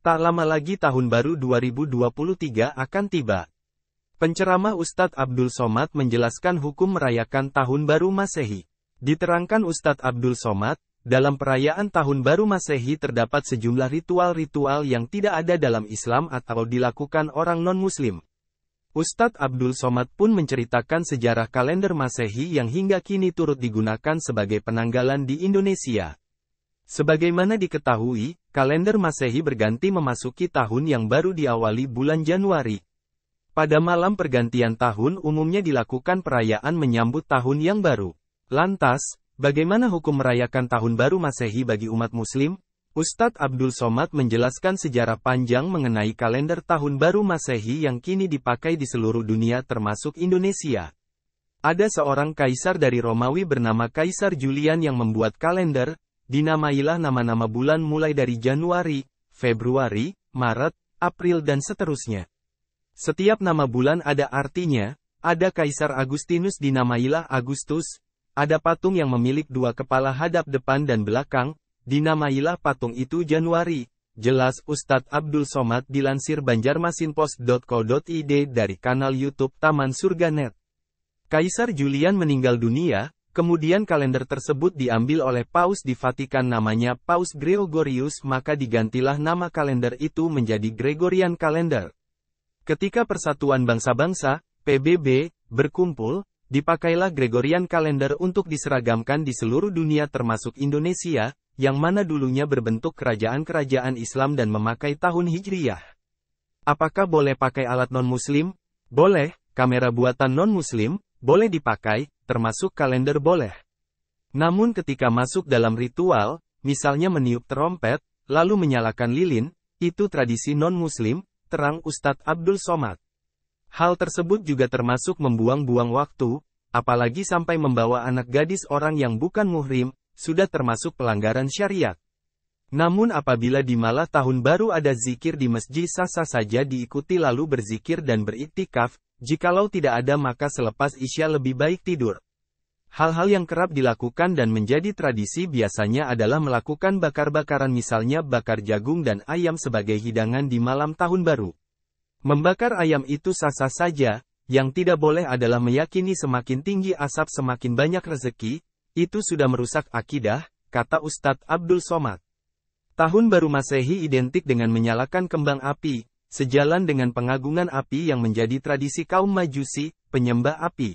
Tak lama lagi tahun baru 2023 akan tiba. Penceramah Ustadz Abdul Somad menjelaskan hukum merayakan tahun baru Masehi. Diterangkan Ustadz Abdul Somad, dalam perayaan tahun baru Masehi terdapat sejumlah ritual-ritual yang tidak ada dalam Islam atau dilakukan orang non-Muslim. Ustadz Abdul Somad pun menceritakan sejarah kalender Masehi yang hingga kini turut digunakan sebagai penanggalan di Indonesia. Sebagaimana diketahui, kalender Masehi berganti memasuki tahun yang baru diawali bulan Januari. Pada malam pergantian tahun umumnya dilakukan perayaan menyambut tahun yang baru. Lantas, bagaimana hukum merayakan tahun baru Masehi bagi umat muslim? Ustadz Abdul Somad menjelaskan sejarah panjang mengenai kalender tahun baru Masehi yang kini dipakai di seluruh dunia termasuk Indonesia. Ada seorang kaisar dari Romawi bernama Kaisar Julian yang membuat kalender, Dinamailah nama-nama bulan mulai dari Januari, Februari, Maret, April dan seterusnya. Setiap nama bulan ada artinya, ada Kaisar Agustinus dinamailah Agustus, ada patung yang memiliki dua kepala hadap depan dan belakang, dinamailah patung itu Januari. Jelas Ustadz Abdul Somad dilansir banjarmasinpost.co.id dari kanal YouTube Taman Surganet. Kaisar Julian meninggal dunia, Kemudian kalender tersebut diambil oleh Paus di Vatikan namanya Paus Gregorius maka digantilah nama kalender itu menjadi Gregorian kalender. Ketika Persatuan Bangsa-Bangsa, PBB, berkumpul, dipakailah Gregorian kalender untuk diseragamkan di seluruh dunia termasuk Indonesia, yang mana dulunya berbentuk kerajaan-kerajaan Islam dan memakai tahun Hijriyah. Apakah boleh pakai alat non-muslim? Boleh, kamera buatan non-muslim, boleh dipakai, termasuk kalender boleh. Namun ketika masuk dalam ritual, misalnya meniup terompet, lalu menyalakan lilin, itu tradisi non-muslim, terang Ustadz Abdul Somad. Hal tersebut juga termasuk membuang-buang waktu, apalagi sampai membawa anak gadis orang yang bukan muhrim, sudah termasuk pelanggaran syariat. Namun apabila di malah tahun baru ada zikir di masjid sah-sah saja diikuti lalu berzikir dan beriktikaf, Jikalau tidak ada maka selepas Isya lebih baik tidur. Hal-hal yang kerap dilakukan dan menjadi tradisi biasanya adalah melakukan bakar-bakaran misalnya bakar jagung dan ayam sebagai hidangan di malam tahun baru. Membakar ayam itu sah-sah saja, yang tidak boleh adalah meyakini semakin tinggi asap semakin banyak rezeki, itu sudah merusak akidah, kata Ustadz Abdul Somad. Tahun baru Masehi identik dengan menyalakan kembang api, sejalan dengan pengagungan api yang menjadi tradisi kaum Majusi, penyembah api.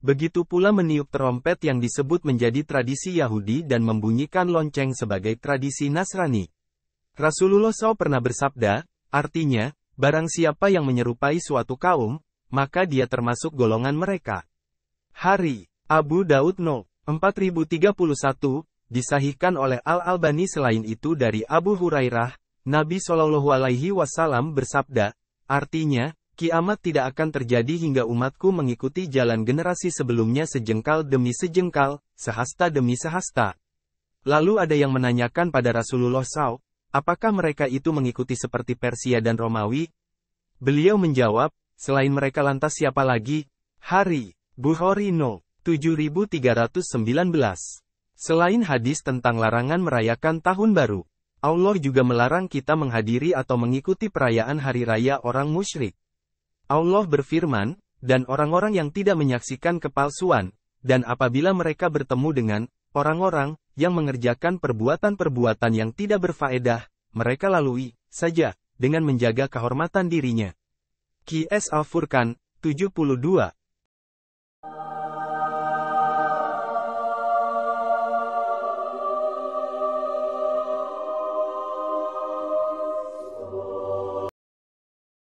Begitu pula meniup terompet yang disebut menjadi tradisi Yahudi dan membunyikan lonceng sebagai tradisi Nasrani. Rasulullah SAW pernah bersabda, artinya, barang siapa yang menyerupai suatu kaum, maka dia termasuk golongan mereka. Hari, Abu Daud No. 4031, disahihkan oleh Al-Albani selain itu dari Abu Hurairah, Nabi Shallallahu Alaihi Wasallam bersabda, artinya, kiamat tidak akan terjadi hingga umatku mengikuti jalan generasi sebelumnya sejengkal demi sejengkal, sehasta demi sehasta. Lalu ada yang menanyakan pada Rasulullah SAW, apakah mereka itu mengikuti seperti Persia dan Romawi? Beliau menjawab, selain mereka lantas siapa lagi? Hari, Bukhari No. 7319. Selain hadis tentang larangan merayakan tahun baru, Allah juga melarang kita menghadiri atau mengikuti perayaan hari raya orang musyrik. Allah berfirman, dan orang-orang yang tidak menyaksikan kepalsuan, dan apabila mereka bertemu dengan orang-orang yang mengerjakan perbuatan-perbuatan yang tidak berfaedah, mereka lalui saja dengan menjaga kehormatan dirinya. Qs Al-Furqan 72